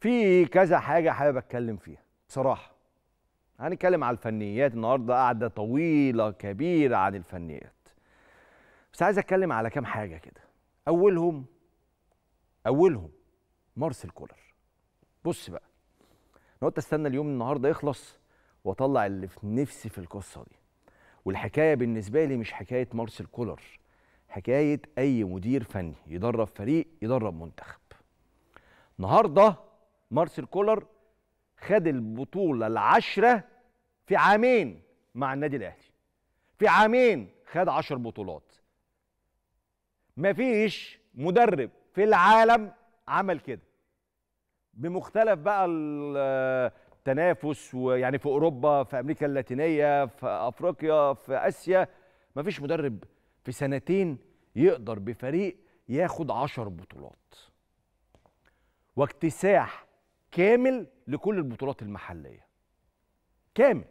في كذا حاجه حابب اتكلم فيها بصراحه هنتكلم على الفنيات النهارده قاعده طويله كبيره عن الفنيات بس عايز اتكلم على كام حاجه كده اولهم اولهم مارسيل كولر بص بقى انا قلت استنى اليوم النهارده يخلص واطلع اللي في نفسي في القصه دي والحكايه بالنسبه لي مش حكايه مارسيل كولر حكايه اي مدير فني يدرب فريق يدرب منتخب النهارده مارسيل كولر خد البطوله العشره في عامين مع النادي الاهلي في عامين خد عشر بطولات مفيش مدرب في العالم عمل كده بمختلف بقى التنافس ويعني في اوروبا في امريكا اللاتينيه في افريقيا في اسيا مفيش مدرب في سنتين يقدر بفريق ياخد عشر بطولات واكتساح كامل لكل البطولات المحليه كامل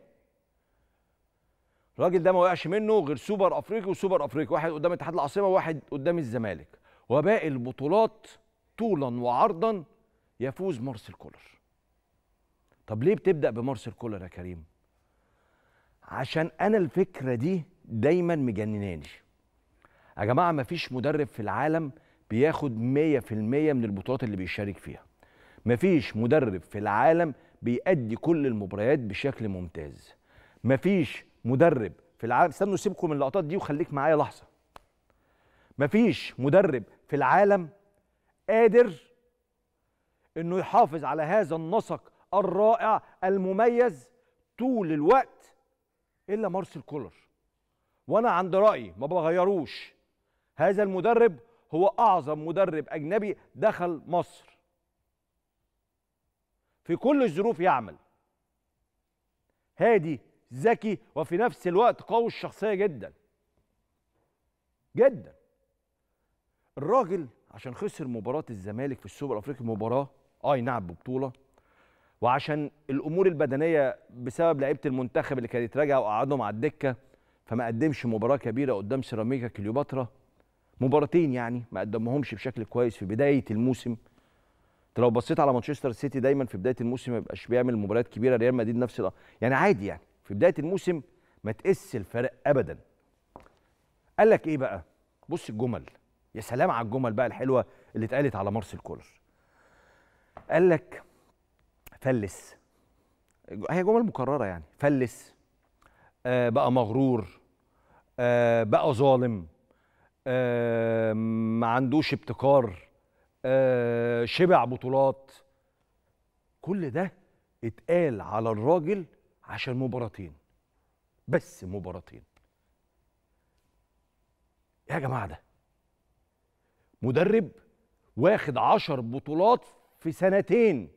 الراجل ده ما وقعش منه غير سوبر افريقي وسوبر افريقي واحد قدام اتحاد العاصمه وواحد قدام الزمالك وباقي البطولات طولا وعرضا يفوز مارسيل كولر طب ليه بتبدا بمارسيل كولر يا كريم عشان انا الفكره دي دايما مجنناني يا جماعه مفيش مدرب في العالم بياخد 100% من البطولات اللي بيشارك فيها مفيش مدرب في العالم بيأدي كل المباريات بشكل ممتاز مفيش مدرب في العالم استنوا سيبكم من اللقطات دي وخليك معايا لحظه مفيش مدرب في العالم قادر انه يحافظ على هذا النسق الرائع المميز طول الوقت الا مارسيل كولر وانا عند رايي ما بغيروش هذا المدرب هو اعظم مدرب اجنبي دخل مصر في كل الظروف يعمل هادي ذكي وفي نفس الوقت قوي الشخصيه جدا جدا الراجل عشان خسر مباراه الزمالك في السوبر الافريقي مباراه اي آه نعم ببطوله وعشان الامور البدنيه بسبب لعيبه المنتخب اللي كانت راجعه وقعدهم على الدكه فما قدمش مباراه كبيره قدام سيراميكا كليوباترا مباراتين يعني ما قدمهمش بشكل كويس في بدايه الموسم انت لو بصيت على مانشستر سيتي دايما في بدايه الموسم ما بيبقاش بيعمل مباريات كبيره ريال مدريد نفس الأ... يعني عادي يعني في بدايه الموسم ما تقس الفرق ابدا قال لك ايه بقى بص الجمل يا سلام على الجمل بقى الحلوه اللي اتقالت على مارسيل كولر قال لك فلس هي جمل مكرره يعني فلس آه بقى مغرور آه بقى ظالم آه ما عندوش ابتكار آه، شبع بطولات كل ده اتقال على الراجل عشان مباراتين بس مباراتين يا جماعه ده مدرب واخد عشر بطولات في سنتين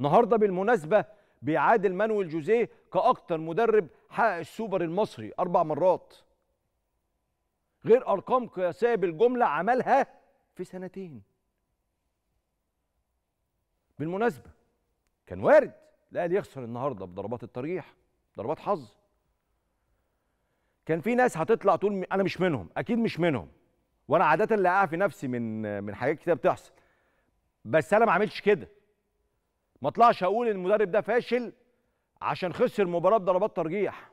النهارده بالمناسبه بيعادل مانويل جوزيه كاكتر مدرب حقق السوبر المصري اربع مرات غير ارقام قياسيه بالجمله عملها في سنتين بالمناسبة كان وارد الاهلي يخسر النهارده بضربات الترجيح ضربات حظ كان في ناس هتطلع تقول انا مش منهم اكيد مش منهم وانا عاده اللي اعفي نفسي من من حاجات كتير بتحصل بس انا ما عملتش كده ما اطلعش اقول المدرب ده فاشل عشان خسر مباراه بضربات ترجيح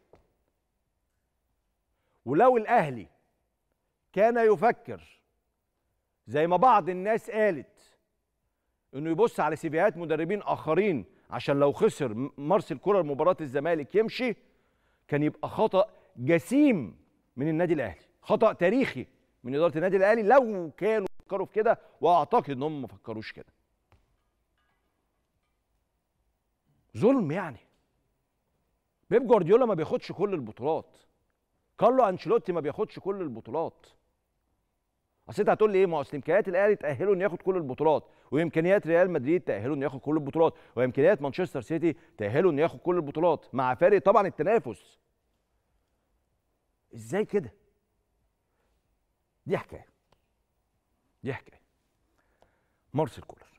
ولو الاهلي كان يفكر زي ما بعض الناس قالت انه يبص على سيفيهات مدربين اخرين عشان لو خسر مارسيل كولر مباراه الزمالك يمشي كان يبقى خطا جسيم من النادي الاهلي خطا تاريخي من اداره النادي الاهلي لو كانوا فكروا في كده واعتقد انهم ما فكروش كده ظلم يعني بيب جوارديولا ما بياخدش كل البطولات كارلو انشيلوتي ما بياخدش كل البطولات اصل انت هتقول لي ايه ما اصل امكانيات الاهلي تاهله انه ياخد كل البطولات وامكانيات ريال مدريد تاهله انه ياخد كل البطولات وامكانيات مانشستر سيتي تاهله انه ياخد كل البطولات مع فارق طبعا التنافس ازاي كده دي حكايه دي حكايه مارسيل كولر